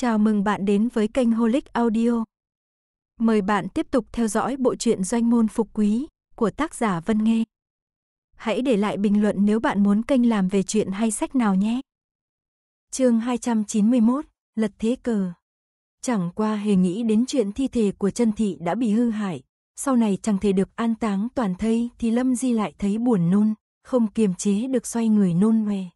Chào mừng bạn đến với kênh Holic Audio. Mời bạn tiếp tục theo dõi bộ truyện Doanh môn phục quý của tác giả Vân Nghê. Hãy để lại bình luận nếu bạn muốn kênh làm về chuyện hay sách nào nhé. Chương 291: Lật thế cờ. Chẳng qua hề nghĩ đến chuyện thi thể của Trần Thị đã bị hư hại, sau này chẳng thể được an táng toàn thây thì Lâm Di lại thấy buồn nôn, không kiềm chế được xoay người nôn về.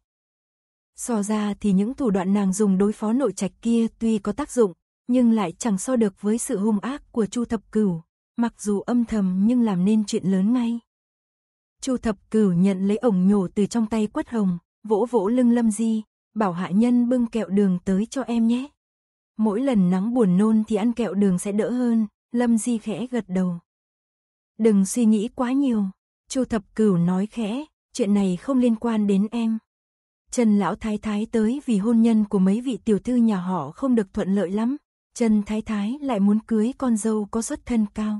So ra thì những thủ đoạn nàng dùng đối phó nội trạch kia tuy có tác dụng, nhưng lại chẳng so được với sự hung ác của Chu Thập Cửu, mặc dù âm thầm nhưng làm nên chuyện lớn ngay. Chu Thập Cửu nhận lấy ổng nhổ từ trong tay Quất Hồng, vỗ vỗ lưng Lâm Di, bảo hạ nhân bưng kẹo đường tới cho em nhé. Mỗi lần nắng buồn nôn thì ăn kẹo đường sẽ đỡ hơn, Lâm Di khẽ gật đầu. Đừng suy nghĩ quá nhiều, Chu Thập Cửu nói khẽ, chuyện này không liên quan đến em. Trần Lão Thái Thái tới vì hôn nhân của mấy vị tiểu thư nhà họ không được thuận lợi lắm, Trần Thái Thái lại muốn cưới con dâu có xuất thân cao.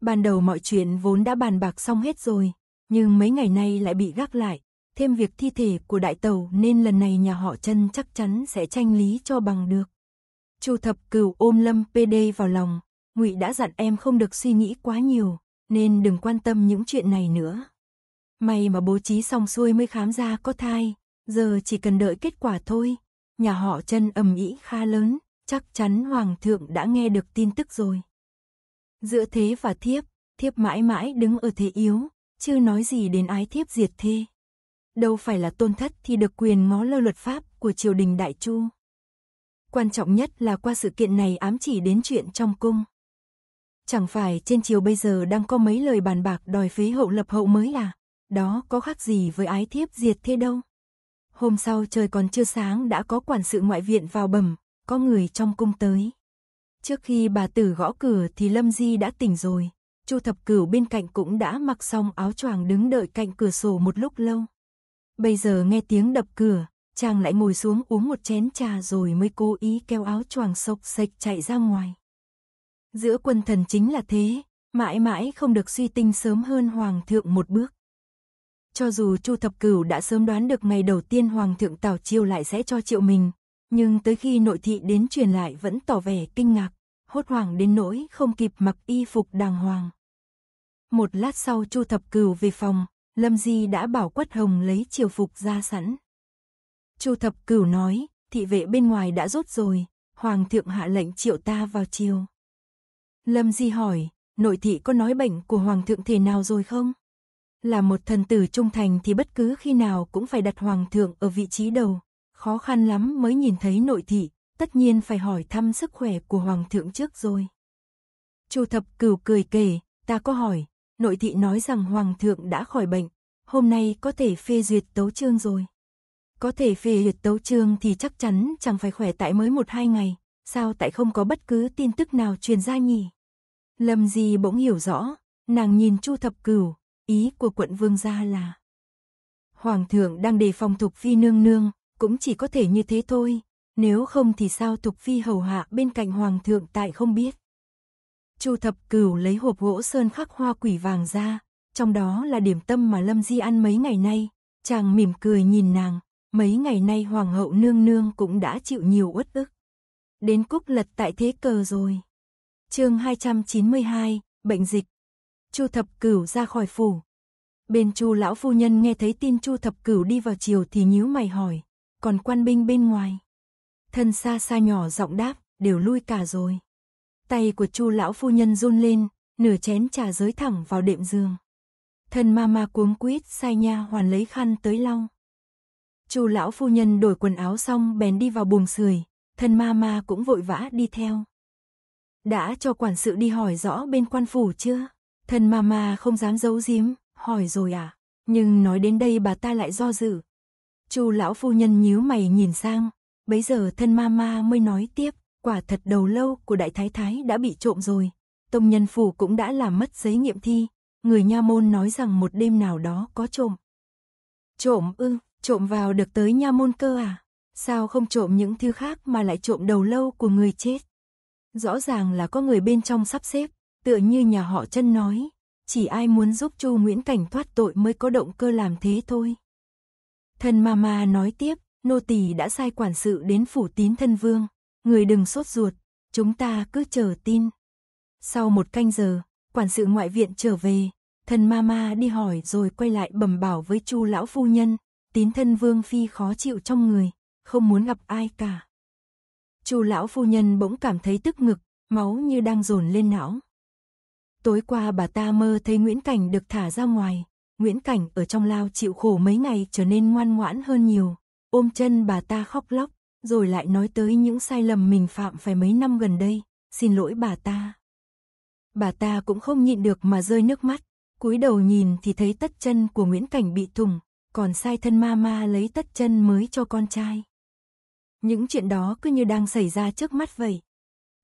Ban đầu mọi chuyện vốn đã bàn bạc xong hết rồi, nhưng mấy ngày nay lại bị gác lại, thêm việc thi thể của đại tàu nên lần này nhà họ Trần chắc chắn sẽ tranh lý cho bằng được. Chu Thập Cửu ôm Lâm PD vào lòng, Ngụy đã dặn em không được suy nghĩ quá nhiều, nên đừng quan tâm những chuyện này nữa. May mà bố trí xong xuôi mới khám ra có thai, giờ chỉ cần đợi kết quả thôi. Nhà họ chân ầm ĩ khá lớn, chắc chắn Hoàng thượng đã nghe được tin tức rồi. Giữa thế và thiếp, thiếp mãi mãi đứng ở thế yếu, chưa nói gì đến ái thiếp diệt thê. Đâu phải là tôn thất thì được quyền ngó lơ luật pháp của triều đình Đại Chu. Quan trọng nhất là qua sự kiện này ám chỉ đến chuyện trong cung. Chẳng phải trên triều bây giờ đang có mấy lời bàn bạc đòi phế hậu lập hậu mới là, đó có khác gì với ái thiếp diệt thế đâu. Hôm sau trời còn chưa sáng đã có quản sự ngoại viện vào bẩm, có người trong cung tới. Trước khi bà tử gõ cửa thì Lâm Di đã tỉnh rồi. Chu thập cửu bên cạnh cũng đã mặc xong áo choàng đứng đợi cạnh cửa sổ một lúc lâu. Bây giờ nghe tiếng đập cửa, chàng lại ngồi xuống uống một chén trà rồi mới cố ý kéo áo choàng sộc sạch chạy ra ngoài. Giữa quân thần chính là thế, mãi mãi không được suy tinh sớm hơn hoàng thượng một bước. Cho dù Chu Thập Cửu đã sớm đoán được ngày đầu tiên Hoàng thượng Tào Chiêu lại sẽ cho triệu mình, nhưng tới khi nội thị đến truyền lại vẫn tỏ vẻ kinh ngạc, hốt hoảng đến nỗi không kịp mặc y phục đàng hoàng. Một lát sau Chu Thập Cửu về phòng, Lâm Di đã bảo Quất Hồng lấy triều phục ra sẵn. Chu Thập Cửu nói, thị vệ bên ngoài đã rốt rồi, Hoàng thượng hạ lệnh triệu ta vào chiều. Lâm Di hỏi, nội thị có nói bệnh của Hoàng thượng thế nào rồi không? Là một thần tử trung thành thì bất cứ khi nào cũng phải đặt hoàng thượng ở vị trí đầu. Khó khăn lắm mới nhìn thấy nội thị, tất nhiên phải hỏi thăm sức khỏe của hoàng thượng trước rồi. Chu thập cửu cười kể, ta có hỏi, nội thị nói rằng hoàng thượng đã khỏi bệnh, hôm nay có thể phê duyệt tấu chương rồi. Có thể phê duyệt tấu chương thì chắc chắn chẳng phải khỏe tại mới một hai ngày, sao tại không có bất cứ tin tức nào truyền ra nhỉ? Lâm gì bỗng hiểu rõ, nàng nhìn Chu Thập Cửu, Ý của quận vương gia là Hoàng thượng đang đề phòng Thục Phi nương nương, cũng chỉ có thể như thế thôi, nếu không thì sao Thục Phi hầu hạ bên cạnh Hoàng thượng tại không biết. Chu Thập Cửu lấy hộp gỗ sơn khắc hoa quỷ vàng ra, trong đó là điểm tâm mà Lâm Di ăn mấy ngày nay, chàng mỉm cười nhìn nàng, mấy ngày nay Hoàng hậu nương nương cũng đã chịu nhiều uất ức. Đến cúc lật tại thế cờ rồi. chương 292, bệnh dịch, Chu Thập Cửu ra khỏi phủ. Bên Chu lão phu nhân nghe thấy tin Chu Thập Cửu đi vào chiều thì nhíu mày hỏi, còn quan binh bên ngoài. Thân xa xa nhỏ giọng đáp, đều lui cả rồi. Tay của Chu lão phu nhân run lên, nửa chén trà giới thẳng vào đệm giường. Thân ma ma cuống quýt sai nha hoàn lấy khăn tới lau. Chu lão phu nhân đổi quần áo xong bèn đi vào buồng sưởi, thân ma ma cũng vội vã đi theo. Đã cho quản sự đi hỏi rõ bên quan phủ chưa? Thân mama không dám giấu giếm, hỏi rồi à? Nhưng nói đến đây bà ta lại do dự. Chu lão phu nhân nhíu mày nhìn sang, bấy giờ thân mama mới nói tiếp, quả thật đầu lâu của đại thái thái đã bị trộm rồi. Tông nhân phủ cũng đã làm mất giấy nghiệm thi, người nha môn nói rằng một đêm nào đó có trộm. Trộm ư, trộm vào được tới nha môn cơ à? Sao không trộm những thứ khác mà lại trộm đầu lâu của người chết? Rõ ràng là có người bên trong sắp xếp, Tựa như nhà họ chân nói, chỉ ai muốn giúp Chu Nguyễn Cảnh thoát tội mới có động cơ làm thế thôi. Thân Mama nói tiếp, nô tỳ đã sai quản sự đến phủ tín thân vương, người đừng sốt ruột, chúng ta cứ chờ tin. Sau một canh giờ, quản sự ngoại viện trở về, thân Mama đi hỏi rồi quay lại bẩm bảo với Chu lão phu nhân, tín thân vương phi khó chịu trong người, không muốn gặp ai cả. Chu lão phu nhân bỗng cảm thấy tức ngực, máu như đang dồn lên não. Tối qua bà ta mơ thấy Nguyễn Cảnh được thả ra ngoài. Nguyễn Cảnh ở trong lao chịu khổ mấy ngày trở nên ngoan ngoãn hơn nhiều. Ôm chân bà ta khóc lóc, rồi lại nói tới những sai lầm mình phạm phải mấy năm gần đây. Xin lỗi bà ta. Bà ta cũng không nhịn được mà rơi nước mắt. cúi đầu nhìn thì thấy tất chân của Nguyễn Cảnh bị thủng, còn sai thân ma ma lấy tất chân mới cho con trai. Những chuyện đó cứ như đang xảy ra trước mắt vậy.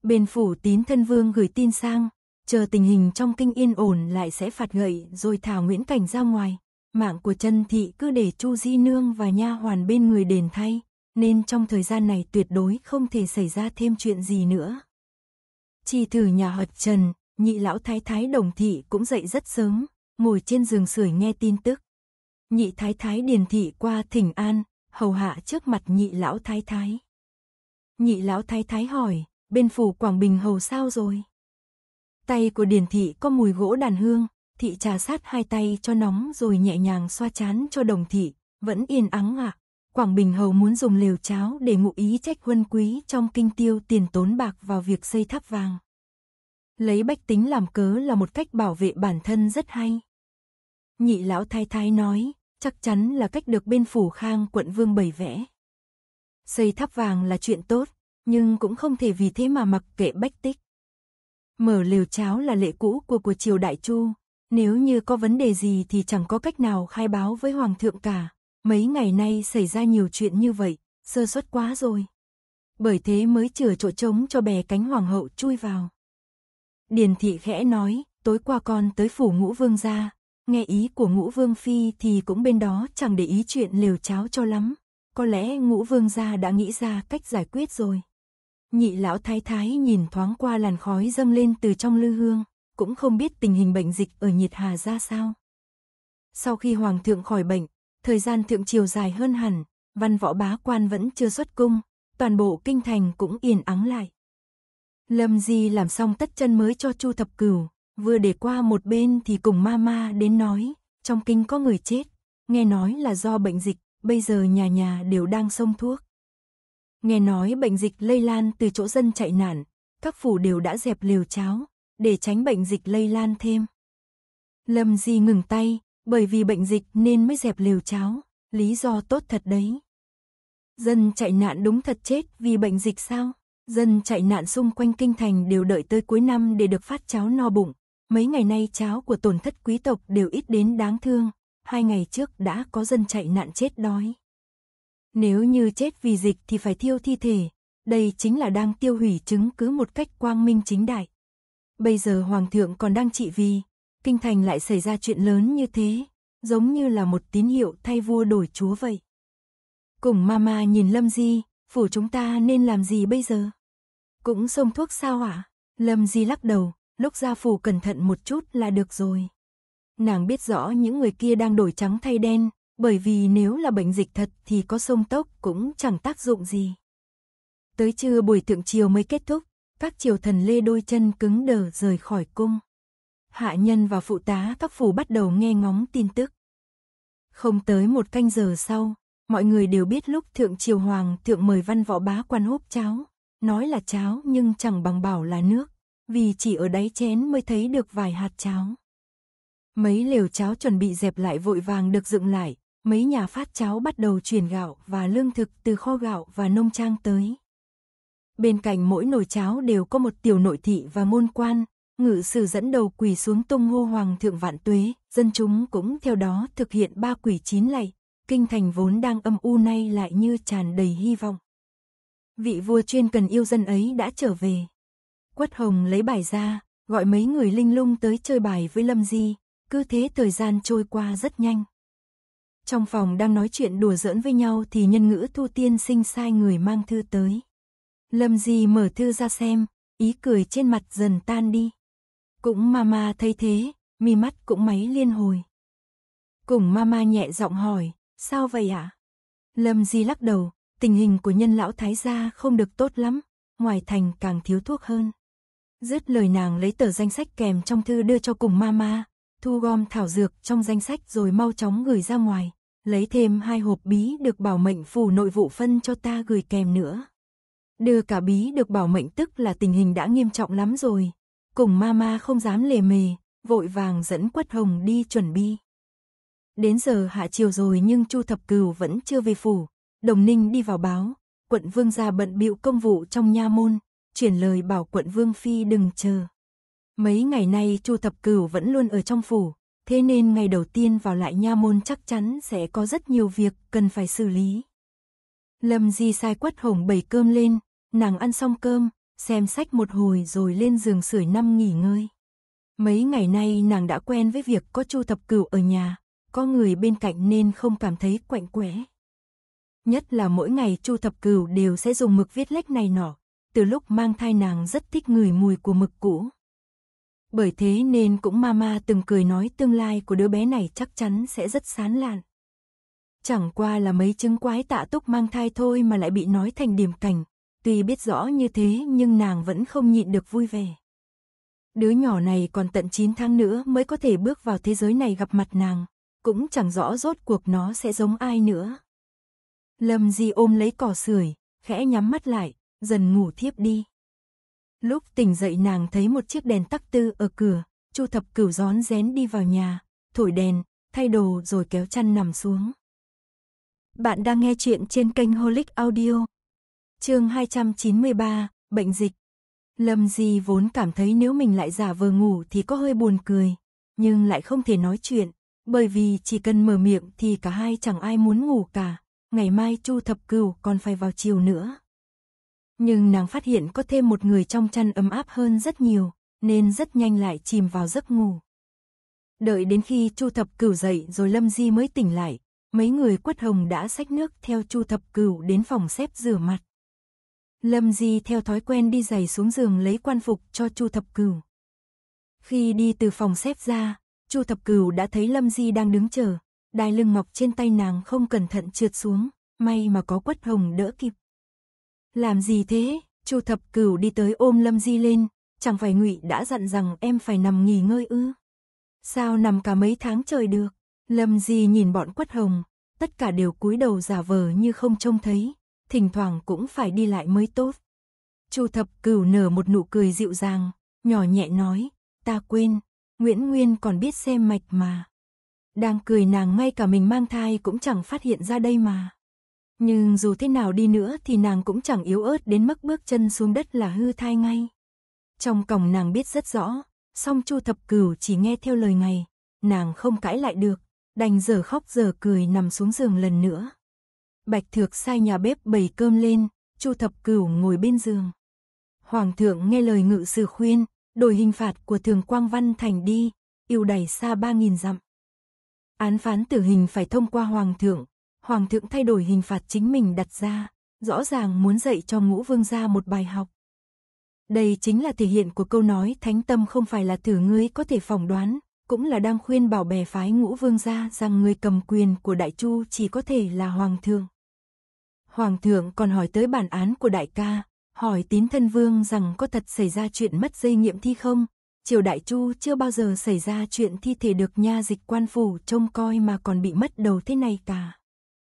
Bên phủ tín thân vương gửi tin sang, chờ tình hình trong kinh yên ổn lại sẽ phạt gậy rồi thả Nguyễn Cảnh ra ngoài. Mạng của Trần Thị cứ để Chu Di Nương và nha hoàn bên người đền thay, nên trong thời gian này tuyệt đối không thể xảy ra thêm chuyện gì nữa. Chỉ thử nhà họ Trần, nhị lão thái thái đồng thị cũng dậy rất sớm, ngồi trên giường sưởi nghe tin tức. Nhị thái thái điền thị qua thỉnh an, hầu hạ trước mặt nhị lão thái thái. Nhị lão thái thái hỏi, bên phủ Quảng Bình hầu sao rồi? Tay của Điền Thị có mùi gỗ đàn hương, thị trà sát hai tay cho nóng rồi nhẹ nhàng xoa chán cho đồng thị, vẫn yên ắng ạ. À. Quảng Bình Hầu muốn dùng lều cháo để ngụ ý trách huân quý trong kinh tiêu tiền tốn bạc vào việc xây tháp vàng. Lấy bách tính làm cớ là một cách bảo vệ bản thân rất hay. Nhị lão thái thái nói, chắc chắn là cách được bên phủ khang quận vương bày vẽ. Xây tháp vàng là chuyện tốt, nhưng cũng không thể vì thế mà mặc kệ bách tích. Mở lều cháo là lệ cũ của của triều Đại Chu. Nếu như có vấn đề gì thì chẳng có cách nào khai báo với Hoàng thượng cả. Mấy ngày nay xảy ra nhiều chuyện như vậy, sơ suất quá rồi. Bởi thế mới chừa chỗ trống cho bè cánh Hoàng hậu chui vào. Điền thị khẽ nói, tối qua con tới phủ ngũ vương gia, nghe ý của ngũ vương phi thì cũng bên đó chẳng để ý chuyện lều cháo cho lắm. Có lẽ ngũ vương gia đã nghĩ ra cách giải quyết rồi. Nhị lão thái thái nhìn thoáng qua làn khói dâng lên từ trong lư hương, cũng không biết tình hình bệnh dịch ở nhiệt hà ra sao. Sau khi hoàng thượng khỏi bệnh, thời gian thượng triều dài hơn hẳn, văn võ bá quan vẫn chưa xuất cung, toàn bộ kinh thành cũng yên ắng lại. Lâm Di làm xong tất chân mới cho Chu Thập Cửu, vừa để qua một bên thì cùng mama đến nói, trong kinh có người chết, nghe nói là do bệnh dịch, bây giờ nhà nhà đều đang xông thuốc. Nghe nói bệnh dịch lây lan từ chỗ dân chạy nạn, các phủ đều đã dẹp liều cháo, để tránh bệnh dịch lây lan thêm. Lâm Di ngừng tay, bởi vì bệnh dịch nên mới dẹp liều cháo, lý do tốt thật đấy. Dân chạy nạn đúng thật chết vì bệnh dịch sao? Dân chạy nạn xung quanh kinh thành đều đợi tới cuối năm để được phát cháo no bụng. Mấy ngày nay cháo của tổn thất quý tộc đều ít đến đáng thương. Hai ngày trước đã có dân chạy nạn chết đói. Nếu như chết vì dịch thì phải thiêu thi thể, đây chính là đang tiêu hủy chứng cứ một cách quang minh chính đại. Bây giờ Hoàng thượng còn đang trị vì, kinh thành lại xảy ra chuyện lớn như thế, giống như là một tín hiệu thay vua đổi chúa vậy. Cùng mama nhìn Lâm Di, phủ chúng ta nên làm gì bây giờ? Cũng xông thuốc sao ạ? Lâm Di lắc đầu, lúc ra phủ cẩn thận một chút là được rồi. Nàng biết rõ những người kia đang đổi trắng thay đen, bởi vì nếu là bệnh dịch thật thì có sông tốc cũng chẳng tác dụng gì. Tới trưa buổi thượng triều mới kết thúc, các triều thần lê đôi chân cứng đờ rời khỏi cung. Hạ nhân và phụ tá các phủ bắt đầu nghe ngóng tin tức. Không tới một canh giờ sau, mọi người đều biết lúc thượng triều hoàng thượng mời văn võ bá quan húp cháo, nói là cháo nhưng chẳng bằng bảo là nước, vì chỉ ở đáy chén mới thấy được vài hạt cháo. Mấy liều cháo chuẩn bị dẹp lại vội vàng được dựng lại, mấy nhà phát cháo bắt đầu chuyển gạo và lương thực từ kho gạo và nông trang tới. Bên cạnh mỗi nồi cháo đều có một tiểu nội thị và môn quan, ngự sử dẫn đầu quỳ xuống tung hô hoàng thượng vạn tuế, dân chúng cũng theo đó thực hiện ba quỷ chín lạy, kinh thành vốn đang âm u nay lại như tràn đầy hy vọng. Vị vua chuyên cần yêu dân ấy đã trở về. Quất Hồng lấy bài ra, gọi mấy người linh lung tới chơi bài với Lâm Di, cứ thế thời gian trôi qua rất nhanh. Trong phòng đang nói chuyện đùa giỡn với nhau thì nhân ngữ thu tiên sinh sai người mang thư tới. Lâm Di mở thư ra xem, ý cười trên mặt dần tan đi. Cũng mama thấy thế, mi mắt cũng máy liên hồi. Cùng mama nhẹ giọng hỏi, sao vậy ạ? Lâm Di lắc đầu, tình hình của nhân lão thái gia không được tốt lắm, ngoài thành càng thiếu thuốc hơn. Dứt lời nàng lấy tờ danh sách kèm trong thư đưa cho cùng mama, thu gom thảo dược trong danh sách rồi mau chóng gửi ra ngoài lấy thêm hai hộp bí được bảo mệnh phù nội vụ phân cho ta gửi kèm nữa. Đưa cả bí được bảo mệnh tức là tình hình đã nghiêm trọng lắm rồi. Cùng mama không dám lề mề, vội vàng dẫn quất hồng đi chuẩn bị. Đến giờ hạ chiều rồi nhưng Chu Thập Cừu vẫn chưa về phủ. Đồng Ninh đi vào báo, quận vương gia bận bịu công vụ trong nha môn, chuyển lời bảo quận vương phi đừng chờ. Mấy ngày nay Chu Thập Cửu vẫn luôn ở trong phủ, Thế nên ngày đầu tiên vào lại nha môn chắc chắn sẽ có rất nhiều việc cần phải xử lý. Lâm Di sai quất hồng bày cơm lên, nàng ăn xong cơm, xem sách một hồi rồi lên giường sưởi năm nghỉ ngơi. Mấy ngày nay nàng đã quen với việc có chu thập cửu ở nhà, có người bên cạnh nên không cảm thấy quạnh quẽ. Nhất là mỗi ngày chu thập cửu đều sẽ dùng mực viết lách này nọ, từ lúc mang thai nàng rất thích người mùi của mực cũ. Bởi thế nên cũng mama từng cười nói tương lai của đứa bé này chắc chắn sẽ rất sán lạn. Chẳng qua là mấy chứng quái tạ túc mang thai thôi mà lại bị nói thành điểm cảnh. Tuy biết rõ như thế nhưng nàng vẫn không nhịn được vui vẻ. Đứa nhỏ này còn tận 9 tháng nữa mới có thể bước vào thế giới này gặp mặt nàng. Cũng chẳng rõ rốt cuộc nó sẽ giống ai nữa. Lâm Di ôm lấy cỏ sưởi, khẽ nhắm mắt lại, dần ngủ thiếp đi. Lúc tỉnh dậy nàng thấy một chiếc đèn tắc tư ở cửa, Chu Thập Cửu rón rén đi vào nhà, thổi đèn, thay đồ rồi kéo chăn nằm xuống. Bạn đang nghe chuyện trên kênh Holic Audio. Chương 293, bệnh dịch. Lâm Di vốn cảm thấy nếu mình lại giả vờ ngủ thì có hơi buồn cười, nhưng lại không thể nói chuyện, bởi vì chỉ cần mở miệng thì cả hai chẳng ai muốn ngủ cả, ngày mai Chu Thập Cửu còn phải vào chiều nữa. Nhưng nàng phát hiện có thêm một người trong chăn ấm áp hơn rất nhiều, nên rất nhanh lại chìm vào giấc ngủ. Đợi đến khi Chu Thập Cửu dậy rồi Lâm Di mới tỉnh lại, mấy người quất hồng đã xách nước theo Chu Thập Cửu đến phòng xếp rửa mặt. Lâm Di theo thói quen đi giày xuống giường lấy quan phục cho Chu Thập Cửu. Khi đi từ phòng xếp ra, Chu Thập Cửu đã thấy Lâm Di đang đứng chờ, đai lưng ngọc trên tay nàng không cẩn thận trượt xuống, may mà có quất hồng đỡ kịp. Làm gì thế? Chu Thập Cửu đi tới ôm Lâm Di lên, chẳng phải Ngụy đã dặn rằng em phải nằm nghỉ ngơi ư? Sao nằm cả mấy tháng trời được? Lâm Di nhìn bọn Quất Hồng, tất cả đều cúi đầu giả vờ như không trông thấy, thỉnh thoảng cũng phải đi lại mới tốt. Chu Thập Cửu nở một nụ cười dịu dàng, nhỏ nhẹ nói, "Ta quên, Nguyễn Nguyên còn biết xem mạch mà." Đang cười nàng ngay cả mình mang thai cũng chẳng phát hiện ra đây mà. Nhưng dù thế nào đi nữa thì nàng cũng chẳng yếu ớt đến mức bước chân xuống đất là hư thai ngay. Trong cổng nàng biết rất rõ, song Chu Thập Cửu chỉ nghe theo lời ngày, nàng không cãi lại được, đành giờ khóc giờ cười nằm xuống giường lần nữa. Bạch Thược sai nhà bếp bày cơm lên, Chu Thập Cửu ngồi bên giường. Hoàng thượng nghe lời ngự sử khuyên, đổi hình phạt của Thường Quang Văn Thành đi, yêu đẩy xa ba nghìn dặm. Án phán tử hình phải thông qua Hoàng thượng, Hoàng thượng thay đổi hình phạt chính mình đặt ra, rõ ràng muốn dạy cho ngũ vương gia một bài học. Đây chính là thể hiện của câu nói thánh tâm không phải là thử ngươi có thể phỏng đoán, cũng là đang khuyên bảo bè phái ngũ vương gia rằng người cầm quyền của đại chu chỉ có thể là hoàng thượng. Hoàng thượng còn hỏi tới bản án của đại ca, hỏi tín thân vương rằng có thật xảy ra chuyện mất dây nghiệm thi không, triều đại chu chưa bao giờ xảy ra chuyện thi thể được nha dịch quan phủ trông coi mà còn bị mất đầu thế này cả.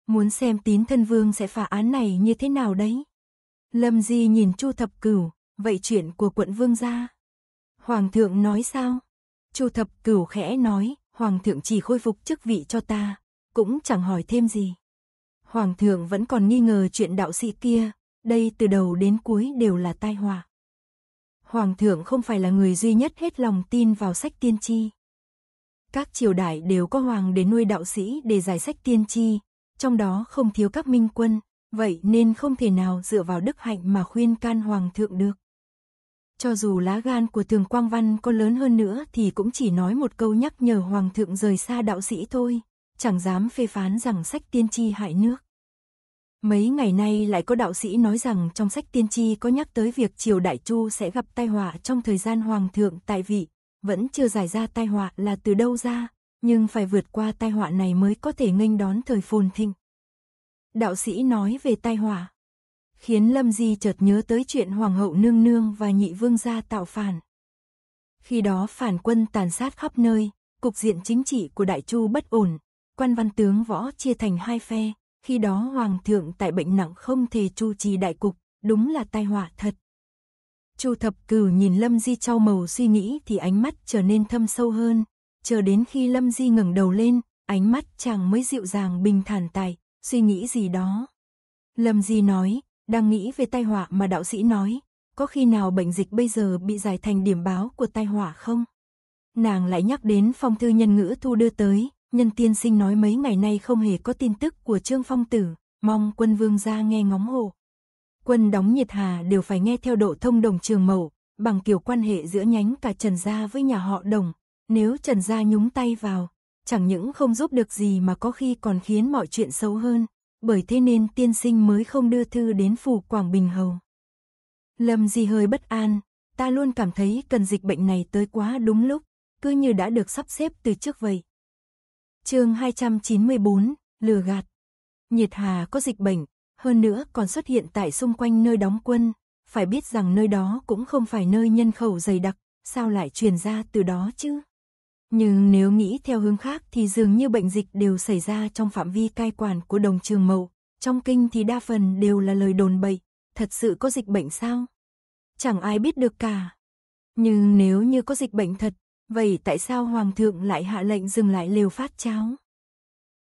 Muốn xem tín thân vương sẽ phá án này như thế nào đấy. Lâm Di nhìn Chu Thập Cửu, vậy chuyện của quận vương gia. Hoàng thượng nói sao? Chu Thập Cửu khẽ nói, Hoàng thượng chỉ khôi phục chức vị cho ta, cũng chẳng hỏi thêm gì. Hoàng thượng vẫn còn nghi ngờ chuyện đạo sĩ kia, đây từ đầu đến cuối đều là tai họa. Hoàng thượng không phải là người duy nhất hết lòng tin vào sách tiên tri. Các triều đại đều có hoàng đến nuôi đạo sĩ để giải sách tiên tri, trong đó không thiếu các minh quân, vậy nên không thể nào dựa vào đức hạnh mà khuyên can hoàng thượng được. Cho dù lá gan của Thường Quang Văn có lớn hơn nữa thì cũng chỉ nói một câu nhắc nhở hoàng thượng rời xa đạo sĩ thôi, chẳng dám phê phán rằng sách tiên tri hại nước. Mấy ngày nay lại có đạo sĩ nói rằng trong sách tiên tri có nhắc tới việc triều đại chu sẽ gặp tai họa trong thời gian hoàng thượng tại vị, vẫn chưa giải ra tai họa là từ đâu ra, nhưng phải vượt qua tai họa này mới có thể nghênh đón thời phồn thịnh. Đạo sĩ nói về tai họa, khiến Lâm Di chợt nhớ tới chuyện Hoàng hậu nương nương và nhị vương gia tạo phản. Khi đó phản quân tàn sát khắp nơi, cục diện chính trị của Đại Chu bất ổn, quan văn tướng võ chia thành hai phe, khi đó Hoàng thượng tại bệnh nặng không thể chu trì đại cục, đúng là tai họa thật. Chu thập cử nhìn Lâm Di trao màu suy nghĩ thì ánh mắt trở nên thâm sâu hơn, chờ đến khi Lâm Di ngẩng đầu lên, ánh mắt chàng mới dịu dàng bình thản tài, suy nghĩ gì đó. Lâm Di nói, đang nghĩ về tai họa mà đạo sĩ nói, có khi nào bệnh dịch bây giờ bị giải thành điểm báo của tai họa không? Nàng lại nhắc đến phong thư nhân ngữ thu đưa tới, nhân tiên sinh nói mấy ngày nay không hề có tin tức của Trương Phong Tử, mong quân vương ra nghe ngóng hộ. Quân đóng nhiệt hà đều phải nghe theo độ thông đồng trường mẫu, bằng kiểu quan hệ giữa nhánh cả Trần Gia với nhà họ đồng, nếu Trần Gia nhúng tay vào, chẳng những không giúp được gì mà có khi còn khiến mọi chuyện xấu hơn, bởi thế nên tiên sinh mới không đưa thư đến phủ Quảng Bình Hầu. Lâm Di hơi bất an, ta luôn cảm thấy cần dịch bệnh này tới quá đúng lúc, cứ như đã được sắp xếp từ trước vậy. chương 294, Lừa gạt Nhiệt Hà có dịch bệnh, hơn nữa còn xuất hiện tại xung quanh nơi đóng quân, phải biết rằng nơi đó cũng không phải nơi nhân khẩu dày đặc, sao lại truyền ra từ đó chứ? Nhưng nếu nghĩ theo hướng khác thì dường như bệnh dịch đều xảy ra trong phạm vi cai quản của đồng trường mậu, trong kinh thì đa phần đều là lời đồn bậy, thật sự có dịch bệnh sao? Chẳng ai biết được cả. Nhưng nếu như có dịch bệnh thật, vậy tại sao Hoàng thượng lại hạ lệnh dừng lại liều phát cháo?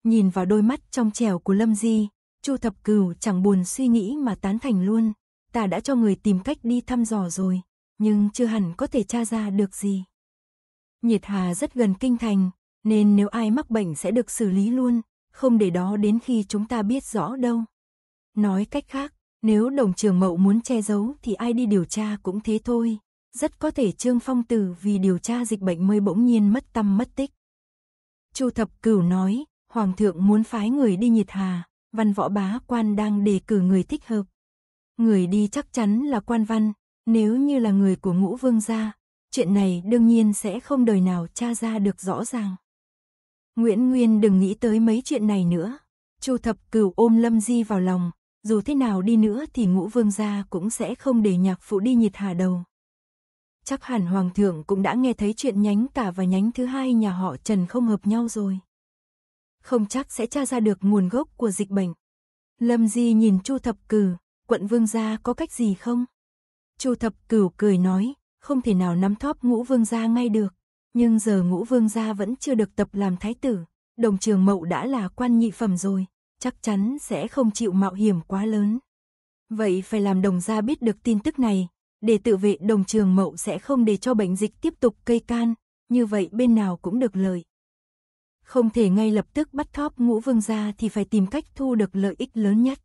Nhìn vào đôi mắt trong trẻo của Lâm Di, Chu Thập Cửu chẳng buồn suy nghĩ mà tán thành luôn. Ta đã cho người tìm cách đi thăm dò rồi, nhưng chưa hẳn có thể tra ra được gì. Nhiệt Hà rất gần kinh thành, nên nếu ai mắc bệnh sẽ được xử lý luôn, không để đó đến khi chúng ta biết rõ đâu. Nói cách khác, nếu đồng trường mậu muốn che giấu thì ai đi điều tra cũng thế thôi. Rất có thể Trương Phong Tử vì điều tra dịch bệnh mới bỗng nhiên mất tâm mất tích. Chu Thập Cửu nói, Hoàng thượng muốn phái người đi nhiệt hà, văn võ bá quan đang đề cử người thích hợp. Người đi chắc chắn là quan văn, nếu như là người của ngũ vương gia, chuyện này đương nhiên sẽ không đời nào tra ra được rõ ràng. Nguyễn Nguyên đừng nghĩ tới mấy chuyện này nữa. Chu Thập Cửu ôm Lâm Di vào lòng, dù thế nào đi nữa thì Ngũ Vương gia cũng sẽ không để nhạc phụ đi nhiệt hà đầu. Chắc hẳn hoàng thượng cũng đã nghe thấy chuyện nhánh cả và nhánh thứ hai nhà họ Trần không hợp nhau rồi. Không chắc sẽ tra ra được nguồn gốc của dịch bệnh. Lâm Di nhìn Chu Thập cử, quận vương gia có cách gì không? Chu Thập Cửu cười nói, không thể nào nắm thóp ngũ vương gia ngay được. Nhưng giờ ngũ vương gia vẫn chưa được tập làm thái tử, đồng trường mậu đã là quan nhị phẩm rồi, chắc chắn sẽ không chịu mạo hiểm quá lớn. Vậy phải làm đồng gia biết được tin tức này, để tự vệ đồng trường mậu sẽ không để cho bệnh dịch tiếp tục cây can, như vậy bên nào cũng được lợi. Không thể ngay lập tức bắt thóp ngũ vương gia thì phải tìm cách thu được lợi ích lớn nhất.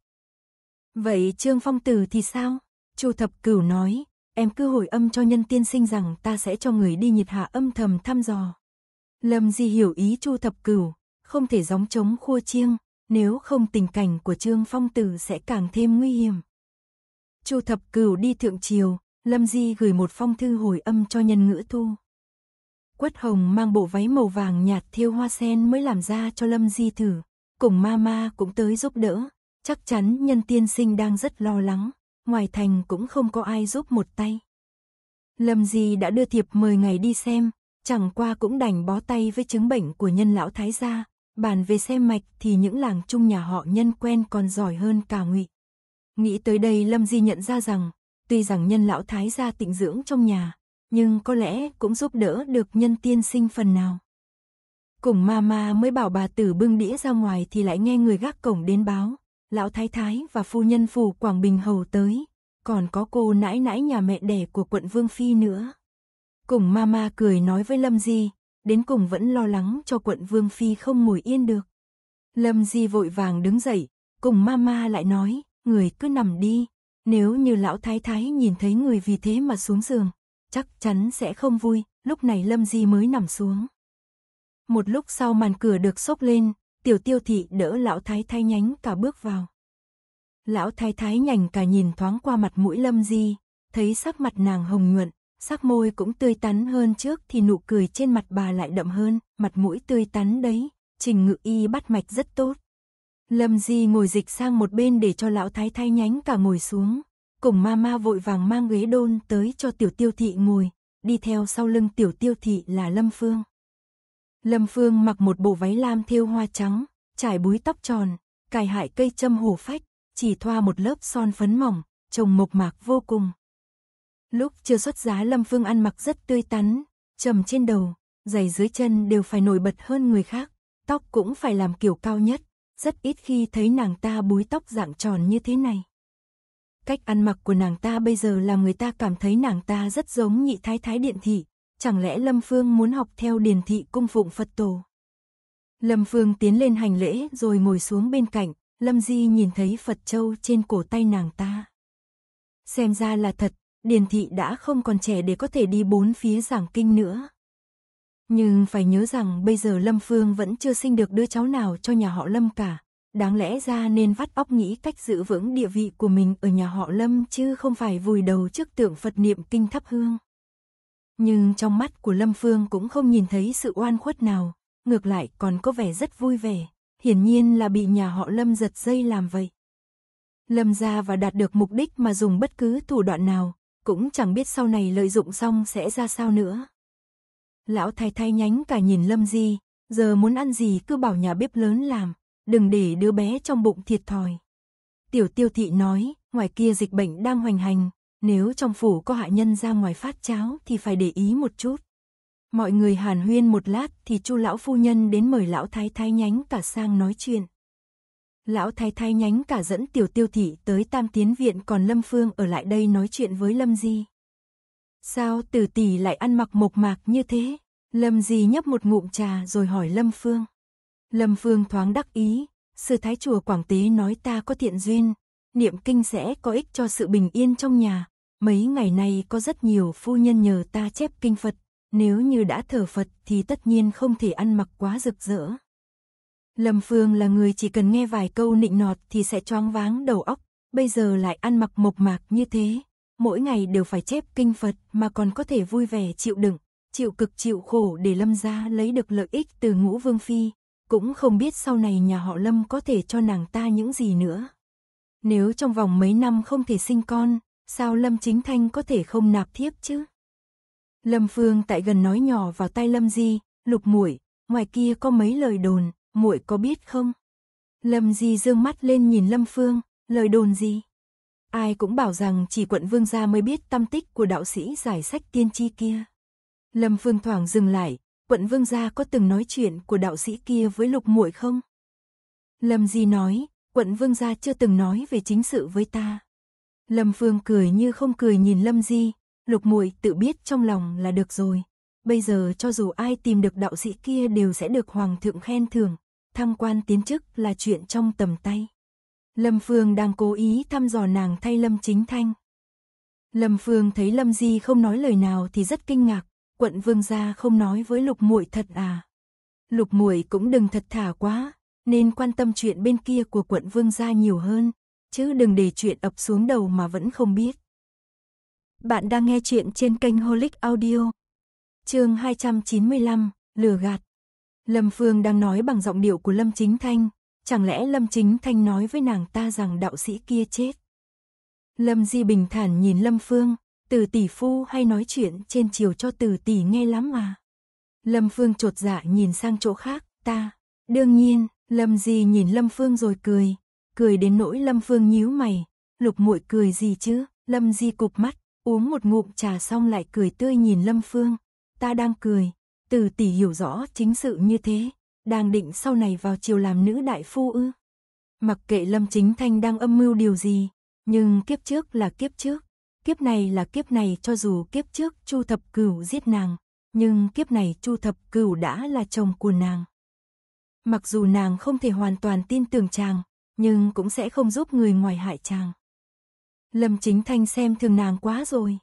Vậy Trương Phong Tử thì sao? Chu Thập Cửu nói, em cứ hồi âm cho nhân tiên sinh rằng ta sẽ cho người đi nhiệt hạ âm thầm thăm dò. Lâm Di hiểu ý Chu Thập Cửu, không thể gióng trống khua chiêng, nếu không tình cảnh của Trương Phong Tử sẽ càng thêm nguy hiểm. Chu Thập Cửu đi thượng triều, Lâm Di gửi một phong thư hồi âm cho nhân ngữ thu. Quất Hồng mang bộ váy màu vàng nhạt thiêu hoa sen mới làm ra cho Lâm Di thử, cùng Mama cũng tới giúp đỡ, chắc chắn nhân tiên sinh đang rất lo lắng ngoài thành cũng không có ai giúp một tay. Lâm Di đã đưa thiệp mời ngày đi xem, chẳng qua cũng đành bó tay với chứng bệnh của nhân lão thái gia, bàn về xem mạch thì những làng chung nhà họ nhân quen còn giỏi hơn cả ngụy. Nghĩ tới đây Lâm Di nhận ra rằng, tuy rằng nhân lão thái gia tịnh dưỡng trong nhà, nhưng có lẽ cũng giúp đỡ được nhân tiên sinh phần nào. Cùng ma ma mới bảo bà tử bưng đĩa ra ngoài thì lại nghe người gác cổng đến báo, lão thái thái và phu nhân phủ Quảng Bình Hầu tới, còn có cô nãi nãi nhà mẹ đẻ của quận Vương Phi nữa. Cùng mama cười nói với Lâm Di, đến cùng vẫn lo lắng cho quận Vương Phi không ngồi yên được. Lâm Di vội vàng đứng dậy, cùng mama lại nói, người cứ nằm đi, nếu như lão thái thái nhìn thấy người vì thế mà xuống giường, chắc chắn sẽ không vui, lúc này Lâm Di mới nằm xuống. Một lúc sau màn cửa được xốc lên, tiểu tiêu thị đỡ lão thái thái nhánh cả bước vào. Lão thái thái nhành cả nhìn thoáng qua mặt mũi lâm di, thấy sắc mặt nàng hồng nhuận, sắc môi cũng tươi tắn hơn trước thì nụ cười trên mặt bà lại đậm hơn, mặt mũi tươi tắn đấy, trình ngự y bắt mạch rất tốt. Lâm Di ngồi dịch sang một bên để cho lão thái thái nhánh cả ngồi xuống, cùng ma ma vội vàng mang ghế đôn tới cho tiểu tiêu thị ngồi, đi theo sau lưng tiểu tiêu thị là Lâm Phương. Lâm Phương mặc một bộ váy lam thêu hoa trắng, trải búi tóc tròn, cài hại cây châm hổ phách, chỉ thoa một lớp son phấn mỏng, trông mộc mạc vô cùng. Lúc chưa xuất giá Lâm Phương ăn mặc rất tươi tắn, trầm trên đầu, giày dưới chân đều phải nổi bật hơn người khác, tóc cũng phải làm kiểu cao nhất, rất ít khi thấy nàng ta búi tóc dạng tròn như thế này. Cách ăn mặc của nàng ta bây giờ làm người ta cảm thấy nàng ta rất giống nhị thái thái điện thị, chẳng lẽ Lâm Phương muốn học theo Điền thị cung phụng Phật tổ. Lâm Phương tiến lên hành lễ rồi ngồi xuống bên cạnh, Lâm Di nhìn thấy Phật Châu trên cổ tay nàng ta. Xem ra là thật, Điền Thị đã không còn trẻ để có thể đi bốn phía giảng kinh nữa. Nhưng phải nhớ rằng bây giờ Lâm Phương vẫn chưa sinh được đứa cháu nào cho nhà họ Lâm cả. Đáng lẽ ra nên vắt óc nghĩ cách giữ vững địa vị của mình ở nhà họ Lâm chứ không phải vùi đầu trước tượng Phật niệm kinh thắp hương. Nhưng trong mắt của Lâm Phương cũng không nhìn thấy sự oan khuất nào, ngược lại còn có vẻ rất vui vẻ, hiển nhiên là bị nhà họ Lâm giật dây làm vậy. Lâm ra và đạt được mục đích mà dùng bất cứ thủ đoạn nào, cũng chẳng biết sau này lợi dụng xong sẽ ra sao nữa. Lão thái thay nhánh cả nhìn Lâm Di, giờ muốn ăn gì cứ bảo nhà bếp lớn làm, đừng để đứa bé trong bụng thiệt thòi. Tiểu tiêu thị nói, ngoài kia dịch bệnh đang hoành hành, nếu trong phủ có hạ nhân ra ngoài phát cháo thì phải để ý một chút. Mọi người hàn huyên một lát thì chu lão phu nhân đến mời lão thái thái nhánh cả sang nói chuyện. Lão thái thái nhánh cả dẫn tiểu tiêu thị tới tam tiến viện còn Lâm Phương ở lại đây nói chuyện với Lâm Di. Sao tử tỷ lại ăn mặc mộc mạc như thế? Lâm Di nhấp một ngụm trà rồi hỏi Lâm Phương. Lâm Phương thoáng đắc ý, sư thái chùa Quảng Tế nói ta có thiện duyên, niệm kinh sẽ có ích cho sự bình yên trong nhà, Mấy ngày nay có rất nhiều phu nhân nhờ ta chép kinh Phật, nếu như đã thờ Phật thì tất nhiên không thể ăn mặc quá rực rỡ. Lâm Phương là người chỉ cần nghe vài câu nịnh nọt thì sẽ choáng váng đầu óc, bây giờ lại ăn mặc mộc mạc như thế, mỗi ngày đều phải chép kinh Phật mà còn có thể vui vẻ chịu đựng, chịu cực chịu khổ để Lâm gia lấy được lợi ích từ Ngũ Vương phi, cũng không biết sau này nhà họ Lâm có thể cho nàng ta những gì nữa. Nếu trong vòng mấy năm không thể sinh con sao Lâm Chính Thanh có thể không nạp thiếp chứ? Lâm Phương tại gần nói nhỏ vào tay Lâm Di, "Lục muội, ngoài kia có mấy lời đồn, muội có biết không?" Lâm Di dương mắt lên nhìn Lâm Phương, "Lời đồn gì?" Ai cũng bảo rằng chỉ quận vương gia mới biết tâm tích của đạo sĩ giải sách tiên tri kia. Lâm Phương thoảng dừng lại, "Quận vương gia có từng nói chuyện của đạo sĩ kia với Lục muội không?" Lâm Di nói, "Quận vương gia chưa từng nói về chính sự với ta." Lâm Phương cười như không cười nhìn Lâm Di, Lục Muội tự biết trong lòng là được rồi. Bây giờ cho dù ai tìm được đạo sĩ kia đều sẽ được Hoàng thượng khen thưởng, thăng quan tiến chức là chuyện trong tầm tay. Lâm Phương đang cố ý thăm dò nàng thay Lâm Chính Thanh. Lâm Phương thấy Lâm Di không nói lời nào thì rất kinh ngạc, quận vương gia không nói với Lục Muội thật à. Lục Muội cũng đừng thật thả quá, nên quan tâm chuyện bên kia của quận vương gia nhiều hơn, chứ đừng để chuyện ập xuống đầu mà vẫn không biết. Bạn đang nghe chuyện trên kênh Holic Audio. Chương 295, lừa gạt. Lâm Phương đang nói bằng giọng điệu của Lâm Chính Thanh, chẳng lẽ Lâm Chính Thanh nói với nàng ta rằng đạo sĩ kia chết? Lâm Di bình thản nhìn Lâm Phương, từ tỷ phu hay nói chuyện trên chiều cho từ tỷ nghe lắm mà. Lâm Phương trột dạ nhìn sang chỗ khác, ta. Đương nhiên, Lâm Di nhìn Lâm Phương rồi cười, cười đến nỗi Lâm Phương nhíu mày, lục muội cười gì chứ, Lâm Di cụp mắt, uống một ngụm trà xong lại cười tươi nhìn Lâm Phương, ta đang cười, từ tỷ hiểu rõ chính sự như thế, đang định sau này vào chiều làm nữ đại phu ư. Mặc kệ Lâm Chính Thanh đang âm mưu điều gì, nhưng kiếp trước là kiếp trước, kiếp này là kiếp này cho dù kiếp trước Chu Thập Cửu giết nàng, nhưng kiếp này Chu Thập Cửu đã là chồng của nàng. Mặc dù nàng không thể hoàn toàn tin tưởng chàng, nhưng cũng sẽ không giúp người ngoài hại chàng. Lâm Chính Thanh xem thường nàng quá rồi.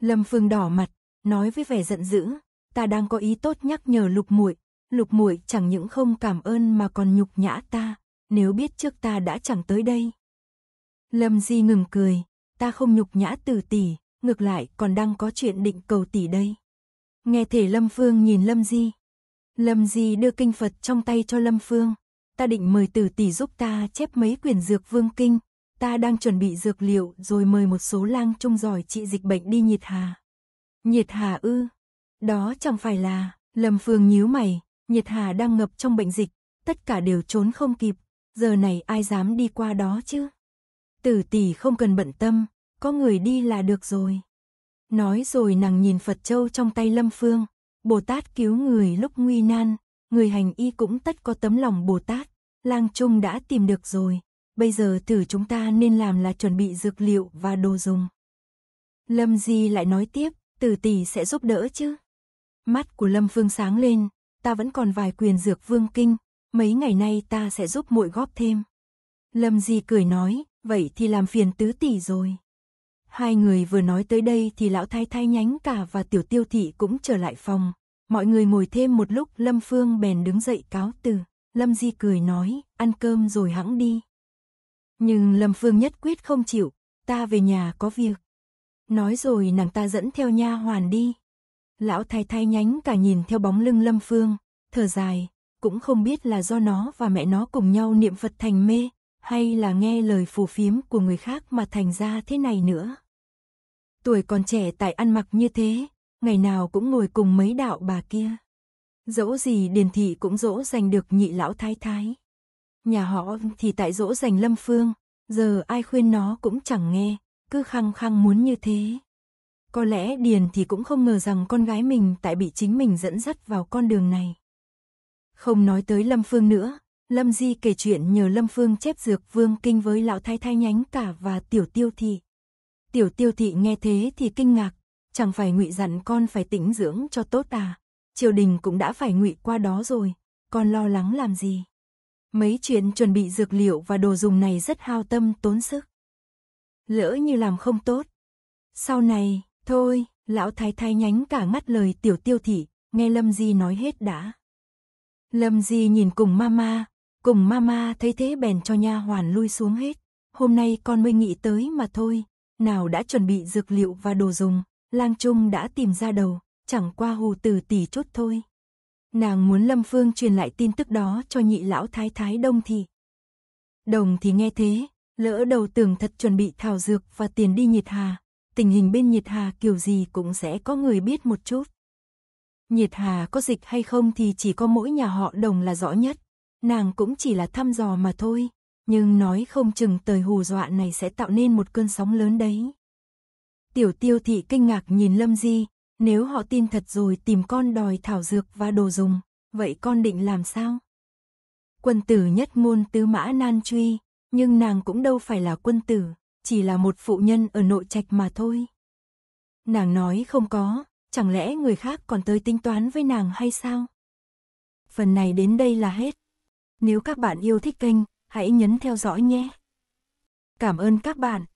Lâm Phương đỏ mặt, nói với vẻ giận dữ, ta đang có ý tốt nhắc nhở Lục Muội, Lục Muội chẳng những không cảm ơn mà còn nhục nhã ta, nếu biết trước ta đã chẳng tới đây. Lâm Di ngừng cười, ta không nhục nhã Từ tỷ, ngược lại còn đang có chuyện định cầu tỷ đây. Nghe thể Lâm Phương nhìn Lâm Di. Lâm Di đưa kinh Phật trong tay cho Lâm Phương ta định mời tử tỷ giúp ta chép mấy quyển dược vương kinh, ta đang chuẩn bị dược liệu rồi mời một số lang trung giỏi trị dịch bệnh đi nhiệt hà. Nhiệt hà ư, đó chẳng phải là, lầm phương nhíu mày, nhiệt hà đang ngập trong bệnh dịch, tất cả đều trốn không kịp, giờ này ai dám đi qua đó chứ. Tử tỷ không cần bận tâm, có người đi là được rồi. Nói rồi nàng nhìn Phật Châu trong tay Lâm Phương, Bồ Tát cứu người lúc nguy nan, người hành y cũng tất có tấm lòng Bồ Tát, lang trung đã tìm được rồi, bây giờ thử chúng ta nên làm là chuẩn bị dược liệu và đồ dùng. Lâm Di lại nói tiếp, tử tỷ sẽ giúp đỡ chứ. Mắt của Lâm Phương sáng lên, ta vẫn còn vài quyền dược vương kinh, mấy ngày nay ta sẽ giúp muội góp thêm. Lâm Di cười nói, vậy thì làm phiền tứ tỷ rồi. Hai người vừa nói tới đây thì lão thái thái nhánh cả và tiểu tiêu thị cũng trở lại phòng, Mọi người ngồi thêm một lúc, Lâm Phương bèn đứng dậy cáo từ. Lâm Di cười nói, ăn cơm rồi hãng đi. Nhưng Lâm Phương nhất quyết không chịu, ta về nhà có việc. Nói rồi nàng ta dẫn theo nha hoàn đi. Lão thái thái nhánh cả nhìn theo bóng lưng Lâm Phương, thở dài, cũng không biết là do nó và mẹ nó cùng nhau niệm Phật thành mê, hay là nghe lời phù phiếm của người khác mà thành ra thế này nữa. Tuổi còn trẻ tại ăn mặc như thế, ngày nào cũng ngồi cùng mấy đạo bà kia. dỗ gì Điền Thị cũng dỗ dành được nhị lão thái thái. Nhà họ thì tại dỗ dành Lâm Phương, giờ ai khuyên nó cũng chẳng nghe, cứ khăng khăng muốn như thế. Có lẽ Điền thì cũng không ngờ rằng con gái mình tại bị chính mình dẫn dắt vào con đường này. Không nói tới Lâm Phương nữa, Lâm Di kể chuyện nhờ Lâm Phương chép dược vương kinh với lão thái thái nhánh cả và tiểu tiêu thị. Tiểu tiêu thị nghe thế thì kinh ngạc chẳng phải ngụy dặn con phải tĩnh dưỡng cho tốt à? Triều đình cũng đã phải ngụy qua đó rồi, con lo lắng làm gì? Mấy chuyện chuẩn bị dược liệu và đồ dùng này rất hao tâm tốn sức. Lỡ như làm không tốt. Sau này, thôi, lão thái thái nhánh cả ngắt lời tiểu tiêu thị, nghe Lâm Di nói hết đã. Lâm Di nhìn cùng mama, cùng mama thấy thế bèn cho nha hoàn lui xuống hết. Hôm nay con mới nghĩ tới mà thôi, nào đã chuẩn bị dược liệu và đồ dùng. Lang Trung đã tìm ra đầu, chẳng qua hù từ tỷ chút thôi. Nàng muốn Lâm Phương truyền lại tin tức đó cho nhị lão thái thái đông thì. Đồng thì nghe thế, lỡ đầu tưởng thật chuẩn bị thảo dược và tiền đi nhiệt hà, tình hình bên nhiệt hà kiểu gì cũng sẽ có người biết một chút. Nhiệt hà có dịch hay không thì chỉ có mỗi nhà họ đồng là rõ nhất, nàng cũng chỉ là thăm dò mà thôi, nhưng nói không chừng tới hù dọa này sẽ tạo nên một cơn sóng lớn đấy. Tiểu tiêu thị kinh ngạc nhìn Lâm Di, nếu họ tin thật rồi tìm con đòi thảo dược và đồ dùng, vậy con định làm sao? Quân tử nhất Môn tứ mã nan truy, nhưng nàng cũng đâu phải là quân tử, chỉ là một phụ nhân ở nội trạch mà thôi. Nàng nói không có, chẳng lẽ người khác còn tới tính toán với nàng hay sao? Phần này đến đây là hết. Nếu các bạn yêu thích kênh, hãy nhấn theo dõi nhé. Cảm ơn các bạn.